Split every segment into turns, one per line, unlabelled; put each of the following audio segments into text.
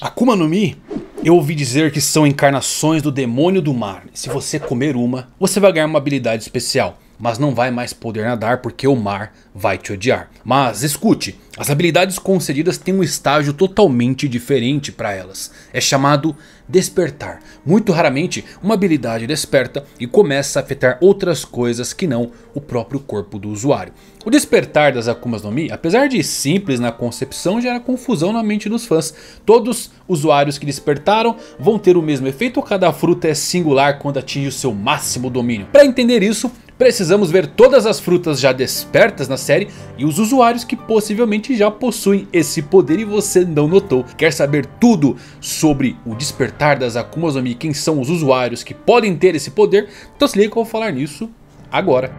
Akuma no Mi, eu ouvi dizer que são encarnações do demônio do mar. Se você comer uma, você vai ganhar uma habilidade especial mas não vai mais poder nadar porque o mar vai te odiar. Mas escute, as habilidades concedidas têm um estágio totalmente diferente para elas. É chamado despertar. Muito raramente uma habilidade desperta e começa a afetar outras coisas que não o próprio corpo do usuário. O despertar das Akumas no Mi, apesar de simples na concepção, gera confusão na mente dos fãs. Todos usuários que despertaram vão ter o mesmo efeito ou cada fruta é singular quando atinge o seu máximo domínio? Para entender isso, Precisamos ver todas as frutas já despertas na série e os usuários que possivelmente já possuem esse poder e você não notou. Quer saber tudo sobre o despertar das Akuma no Mi, quem são os usuários que podem ter esse poder? Então se liga que eu vou falar nisso agora.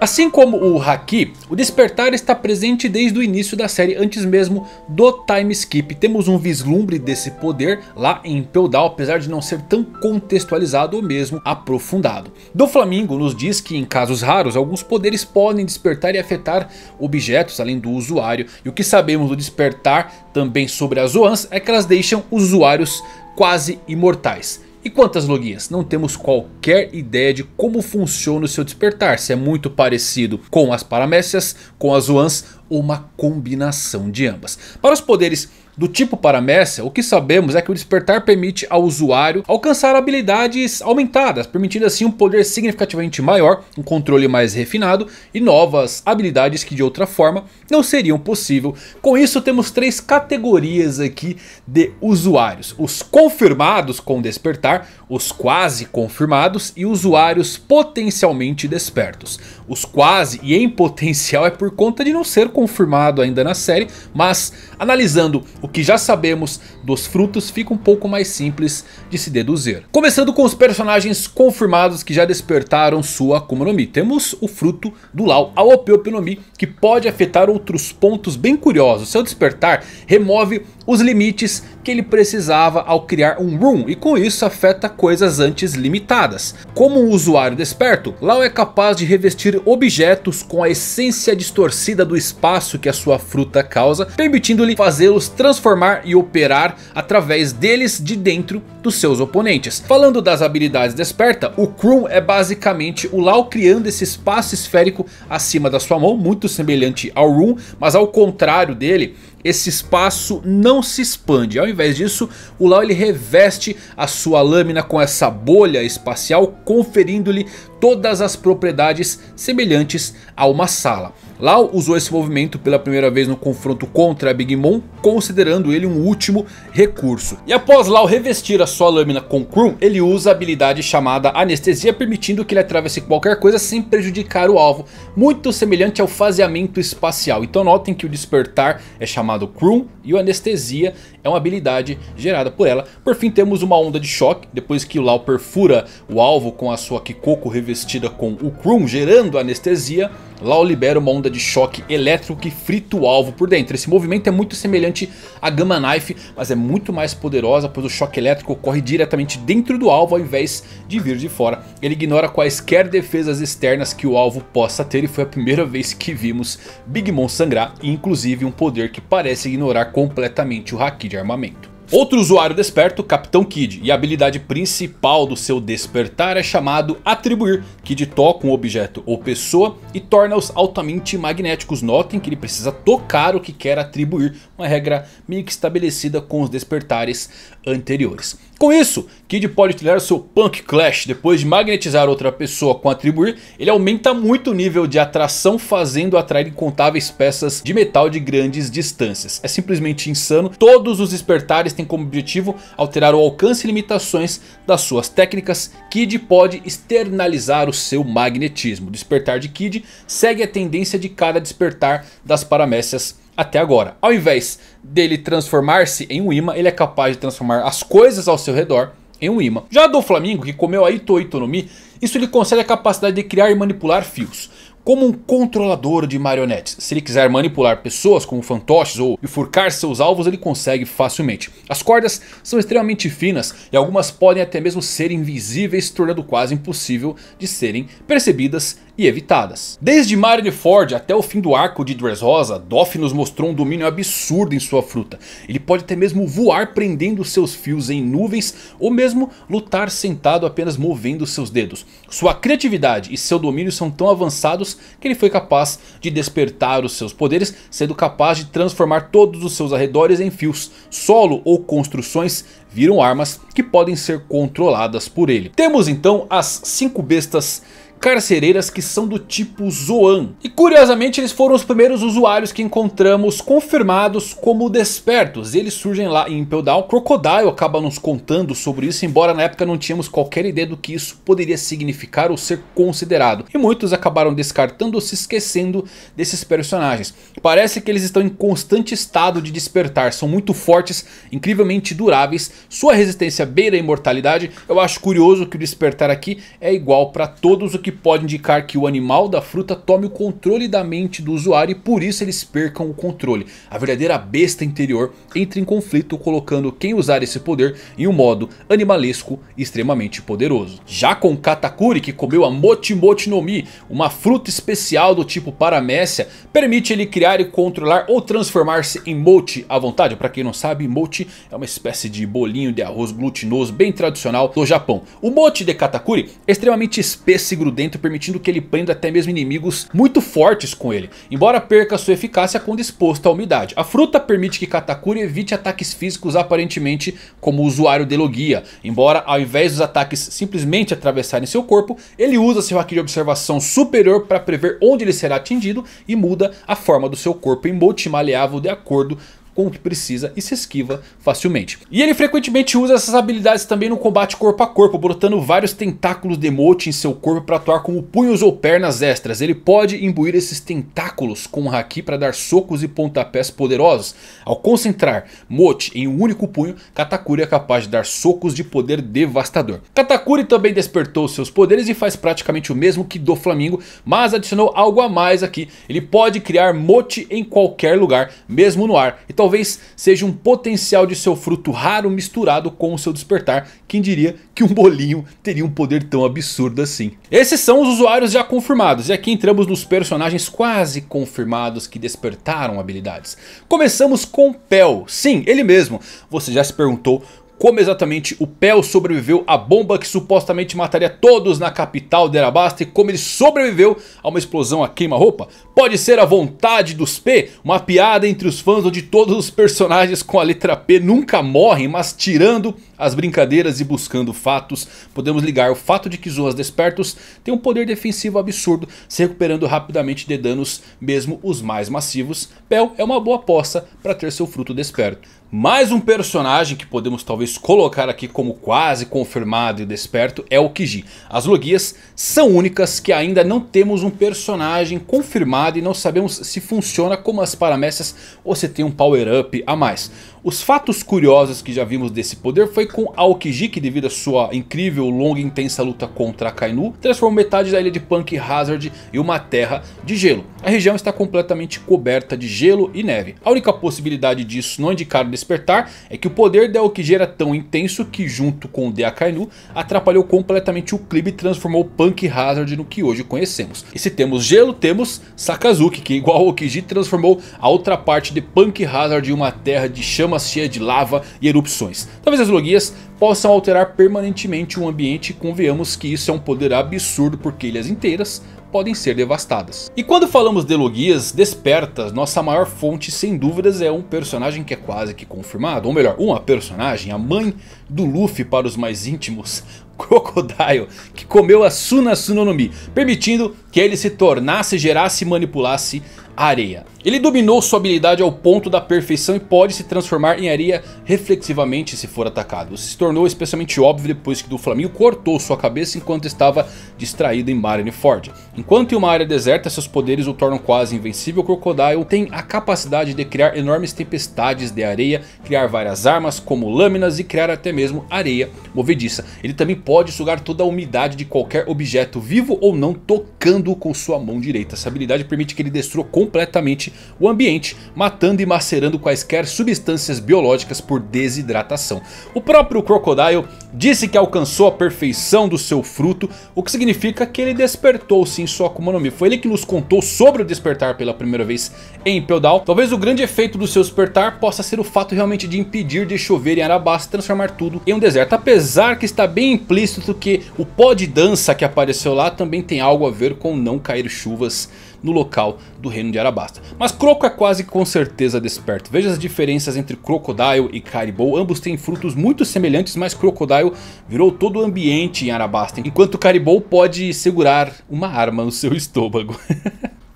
Assim como o Haki, o despertar está presente desde o início da série antes mesmo do time skip. Temos um vislumbre desse poder lá em Peudal, apesar de não ser tão contextualizado ou mesmo aprofundado. Do Flamingo nos diz que em casos raros, alguns poderes podem despertar e afetar objetos além do usuário. E o que sabemos do despertar também sobre as Zoans é que elas deixam usuários quase imortais. E quanto às logias, não temos qualquer ideia de como funciona o seu despertar, se é muito parecido com as paramécias, com as Oans ou uma combinação de ambas. Para os poderes do tipo para o que sabemos é que o despertar permite ao usuário alcançar habilidades aumentadas, permitindo assim um poder significativamente maior, um controle mais refinado e novas habilidades que de outra forma não seriam possível. Com isso temos três categorias aqui de usuários. Os confirmados com despertar, os quase confirmados e usuários potencialmente despertos. Os quase e em potencial é por conta de não ser confirmado ainda na série, mas analisando o que já sabemos dos frutos fica um pouco mais simples de se deduzir. Começando com os personagens confirmados que já despertaram sua Akuma no Mi. Temos o fruto do Lau, a Opiopi no Mi, que pode afetar outros pontos bem curiosos. Seu despertar remove os limites que ele precisava ao criar um Room e com isso afeta coisas antes limitadas. Como um usuário desperto, Lau é capaz de revestir objetos com a essência distorcida do espaço que a sua fruta causa, permitindo-lhe fazê-los transformar e operar através deles de dentro dos seus oponentes. Falando das habilidades desperta, o Kroon é basicamente o Lau criando esse espaço esférico acima da sua mão, muito semelhante ao Room, mas ao contrário dele, esse espaço não se expande. Ao invés disso, o Lau ele reveste a sua lâmina com essa bolha espacial, conferindo-lhe todas as propriedades semelhantes a uma sala. Lao usou esse movimento pela primeira vez no confronto contra Big Mom, considerando ele um último recurso. E após Lao revestir a sua lâmina com Krum, ele usa a habilidade chamada Anestesia, permitindo que ele atravesse qualquer coisa sem prejudicar o alvo, muito semelhante ao faseamento espacial. Então notem que o despertar é chamado Krum e o Anestesia é uma habilidade gerada por ela. Por fim temos uma onda de choque, depois que o Lau perfura o alvo com a sua Kikoko revestida com o Krum, gerando anestesia. Lau libera uma onda de choque elétrico que frita o alvo por dentro. Esse movimento é muito semelhante à Gamma Knife, mas é muito mais poderosa, pois o choque elétrico ocorre diretamente dentro do alvo ao invés de vir de fora. Ele ignora quaisquer defesas externas que o alvo possa ter e foi a primeira vez que vimos Big Mom sangrar, e inclusive um poder que parece ignorar completamente o haki de armamento. Outro usuário desperto, Capitão Kid, e a habilidade principal do seu despertar é chamado Atribuir, que toca um objeto ou pessoa e torna-os altamente magnéticos. Notem que ele precisa tocar o que quer atribuir, uma regra meio que estabelecida com os despertares anteriores. Com isso, Kid pode utilizar o seu Punk Clash. Depois de magnetizar outra pessoa com atribuir, ele aumenta muito o nível de atração fazendo atrair incontáveis peças de metal de grandes distâncias. É simplesmente insano. Todos os despertares têm como objetivo alterar o alcance e limitações das suas técnicas. Kid pode externalizar o seu magnetismo. O despertar de Kid segue a tendência de cada despertar das paramécias até agora. Ao invés dele transformar-se em um imã, ele é capaz de transformar as coisas ao seu redor em um imã. Já do Flamingo, que comeu a Ito Ito no Mi, isso lhe concede a capacidade de criar e manipular fios. Como um controlador de marionetes. Se ele quiser manipular pessoas como fantoches ou bifurcar seus alvos, ele consegue facilmente. As cordas são extremamente finas e algumas podem até mesmo ser invisíveis, tornando quase impossível de serem percebidas e evitadas. Desde Marineford até o fim do arco de Dressrosa, Doff nos mostrou um domínio absurdo em sua fruta. Ele pode até mesmo voar prendendo seus fios em nuvens ou mesmo lutar sentado apenas movendo seus dedos. Sua criatividade e seu domínio são tão avançados que ele foi capaz de despertar os seus poderes, sendo capaz de transformar todos os seus arredores em fios. Solo ou construções viram armas que podem ser controladas por ele. Temos então as cinco bestas carcereiras que são do tipo Zoan. E curiosamente eles foram os primeiros usuários que encontramos confirmados como despertos. Eles surgem lá em Impel Down. Crocodile acaba nos contando sobre isso, embora na época não tínhamos qualquer ideia do que isso poderia significar ou ser considerado. E muitos acabaram descartando ou se esquecendo desses personagens. Parece que eles estão em constante estado de despertar. São muito fortes, incrivelmente duráveis. Sua resistência beira a imortalidade. Eu acho curioso que o despertar aqui é igual para todos o que que pode indicar que o animal da fruta tome o controle da mente do usuário e por isso eles percam o controle. A verdadeira besta interior entra em conflito colocando quem usar esse poder em um modo animalesco extremamente poderoso. Já com Katakuri que comeu a Mochimochi no Mi, uma fruta especial do tipo Paramécia, permite ele criar e controlar ou transformar-se em Mochi à vontade. Para quem não sabe, Mochi é uma espécie de bolinho de arroz glutinoso bem tradicional do Japão. O Mochi de Katakuri é extremamente espesso e grudento dentro, permitindo que ele prenda até mesmo inimigos muito fortes com ele, embora perca sua eficácia quando exposto à umidade. A fruta permite que Katakuri evite ataques físicos aparentemente como o usuário de Logia, embora ao invés dos ataques simplesmente atravessarem seu corpo, ele usa seu haki de observação superior para prever onde ele será atingido e muda a forma do seu corpo em molde maleável de acordo com o que precisa e se esquiva facilmente. E ele frequentemente usa essas habilidades também no combate corpo a corpo, brotando vários tentáculos de Mote em seu corpo para atuar como punhos ou pernas extras. Ele pode imbuir esses tentáculos com o Haki para dar socos e pontapés poderosos. Ao concentrar Mote em um único punho, Katakuri é capaz de dar socos de poder devastador. Katakuri também despertou seus poderes e faz praticamente o mesmo que do Flamingo, mas adicionou algo a mais aqui. Ele pode criar Mote em qualquer lugar, mesmo no ar. E talvez Talvez seja um potencial de seu fruto raro misturado com o seu despertar. Quem diria que um bolinho teria um poder tão absurdo assim. Esses são os usuários já confirmados. E aqui entramos nos personagens quase confirmados que despertaram habilidades. Começamos com Pel. Sim, ele mesmo. Você já se perguntou como exatamente o Pell sobreviveu à bomba que supostamente mataria todos na capital de Erabasta e como ele sobreviveu a uma explosão a queima-roupa. Pode ser a vontade dos P, uma piada entre os fãs onde todos os personagens com a letra P nunca morrem, mas tirando as brincadeiras e buscando fatos, podemos ligar o fato de que Zoas Despertos tem um poder defensivo absurdo, se recuperando rapidamente de danos mesmo os mais massivos. Pell é uma boa aposta para ter seu fruto desperto. Mais um personagem que podemos talvez colocar aqui como quase confirmado e desperto é o Kiji. As logias são únicas que ainda não temos um personagem confirmado e não sabemos se funciona como as paramécias ou se tem um power up a mais. Os fatos curiosos que já vimos desse poder foi com Aokiji que devido a sua incrível, longa e intensa luta contra a Kainu transformou metade da ilha de Punk Hazard em uma terra de gelo. A região está completamente coberta de gelo e neve. A única possibilidade disso não indicar despertar é que o poder da Aokiji era tão intenso que junto com o de Akainu atrapalhou completamente o clipe e transformou Punk Hazard no que hoje conhecemos. E se temos gelo, temos Sakazuki, que igual Aokiji transformou a outra parte de Punk Hazard em uma terra de chamas cheia de lava e erupções. Talvez as logias possam alterar permanentemente o ambiente e convenhamos que isso é um poder absurdo porque ilhas inteiras podem ser devastadas. E quando falamos de Logias despertas, nossa maior fonte sem dúvidas é um personagem que é quase que confirmado, ou melhor, uma personagem, a mãe do Luffy para os mais íntimos, Crocodile, que comeu a Suna Sunonomi, permitindo que ele se tornasse, gerasse e manipulasse areia. Ele dominou sua habilidade ao ponto da perfeição e pode se transformar em areia reflexivamente se for atacado. Isso se tornou especialmente óbvio depois que Do Doflamingo cortou sua cabeça enquanto estava distraído em Marineford. Enquanto em uma área deserta seus poderes o tornam quase invencível, Crocodile tem a capacidade de criar enormes tempestades de areia, criar várias armas como lâminas e criar até mesmo areia movediça. Ele também pode sugar toda a umidade de qualquer objeto vivo ou não tocando-o com sua mão direita. Essa habilidade permite que ele destrua completamente o ambiente, matando e macerando quaisquer substâncias biológicas por desidratação. O próprio Crocodile disse que alcançou a perfeição do seu fruto, o que significa que ele despertou sim sua Akuma no Mi. Foi ele que nos contou sobre o despertar pela primeira vez em Peudal. Talvez o grande efeito do seu despertar possa ser o fato realmente de impedir de chover em Arabasta e transformar tudo em um deserto. Apesar que está bem implícito que o pó de dança que apareceu lá também tem algo a ver com não cair chuvas no local do reino de Arabasta. Mas Croco é quase com certeza desperto. Veja as diferenças entre Crocodile e Caribou. Ambos têm frutos muito semelhantes, mas Crocodile virou todo o ambiente em Arabasta. Enquanto Caribou pode segurar uma arma no seu estômago.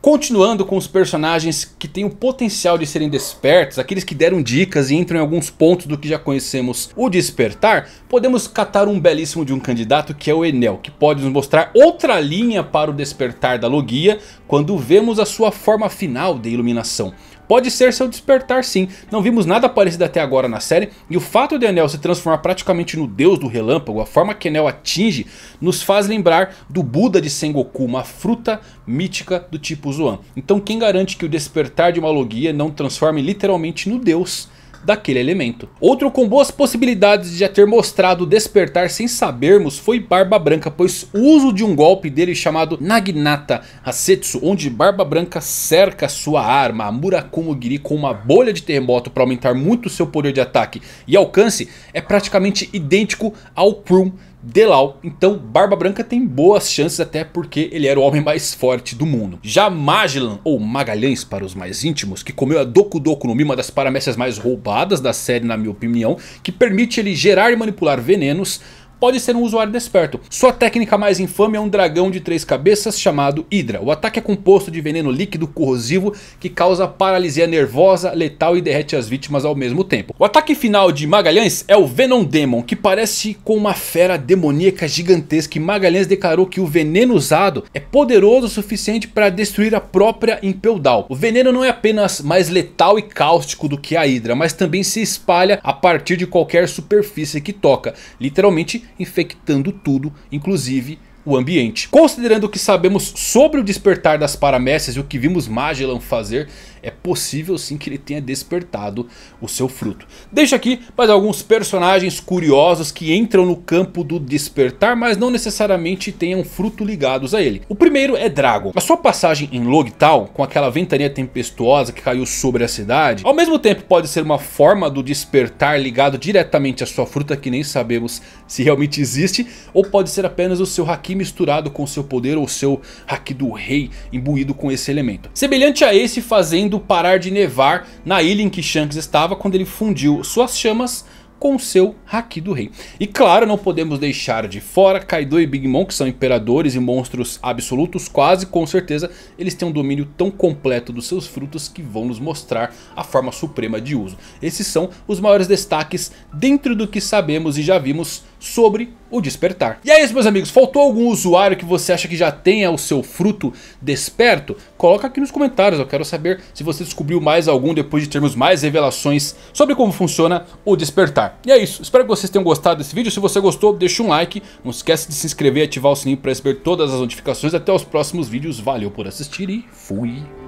Continuando com os personagens que têm o potencial de serem despertos, aqueles que deram dicas e entram em alguns pontos do que já conhecemos o despertar, podemos catar um belíssimo de um candidato que é o Enel, que pode nos mostrar outra linha para o despertar da Logia quando vemos a sua forma final de iluminação pode ser seu despertar sim. Não vimos nada parecido até agora na série e o fato de Enel se transformar praticamente no deus do relâmpago, a forma que Enel atinge, nos faz lembrar do Buda de Sengoku, uma fruta mítica do tipo Zoan. Então quem garante que o despertar de uma logia não transforme literalmente no deus daquele elemento. Outro com boas possibilidades de já ter mostrado despertar sem sabermos foi Barba Branca, pois o uso de um golpe dele chamado Naginata Hasetsu, onde Barba Branca cerca sua arma, a Murakumo Giri, com uma bolha de terremoto para aumentar muito seu poder de ataque e alcance, é praticamente idêntico ao Prum Delau. Então Barba Branca tem boas chances até porque ele era o homem mais forte do mundo. Já Magellan, ou Magalhães para os mais íntimos, que comeu a Doku Doku no Mi, uma das paramécias mais roubadas da série na minha opinião, que permite ele gerar e manipular venenos pode ser um usuário desperto. Sua técnica mais infame é um dragão de três cabeças chamado Hydra. O ataque é composto de veneno líquido corrosivo que causa paralisia nervosa, letal e derrete as vítimas ao mesmo tempo. O ataque final de Magalhães é o Venom Demon, que parece com uma fera demoníaca gigantesca e Magalhães declarou que o veneno usado é poderoso o suficiente para destruir a própria Impel Down. O veneno não é apenas mais letal e cáustico do que a Hydra, mas também se espalha a partir de qualquer superfície que toca. Literalmente infectando tudo, inclusive o ambiente. Considerando o que sabemos sobre o despertar das paramécias e o que vimos Magellan fazer, é possível sim que ele tenha despertado o seu fruto. Deixa aqui mais alguns personagens curiosos que entram no campo do despertar, mas não necessariamente tenham fruto ligados a ele. O primeiro é Dragon. A sua passagem em Logtal com aquela ventania tempestuosa que caiu sobre a cidade, ao mesmo tempo pode ser uma forma do despertar ligado diretamente à sua fruta que nem sabemos se realmente existe, ou pode ser apenas o seu haki misturado com seu poder ou seu haki do rei imbuído com esse elemento. Semelhante a esse fazendo parar de nevar na ilha em que Shanks estava quando ele fundiu suas chamas com seu Haki do Rei. E claro, não podemos deixar de fora Kaido e Big Mom, que são imperadores e monstros absolutos, quase com certeza eles têm um domínio tão completo dos seus frutos que vão nos mostrar a forma suprema de uso. Esses são os maiores destaques dentro do que sabemos e já vimos sobre o despertar. E é isso meus amigos, faltou algum usuário que você acha que já tenha o seu fruto desperto? Coloca aqui nos comentários, eu quero saber se você descobriu mais algum depois de termos mais revelações sobre como funciona o despertar. E é isso, espero que vocês tenham gostado desse vídeo, se você gostou deixa um like, não esquece de se inscrever e ativar o sininho para receber todas as notificações. Até os próximos vídeos, valeu por assistir e fui!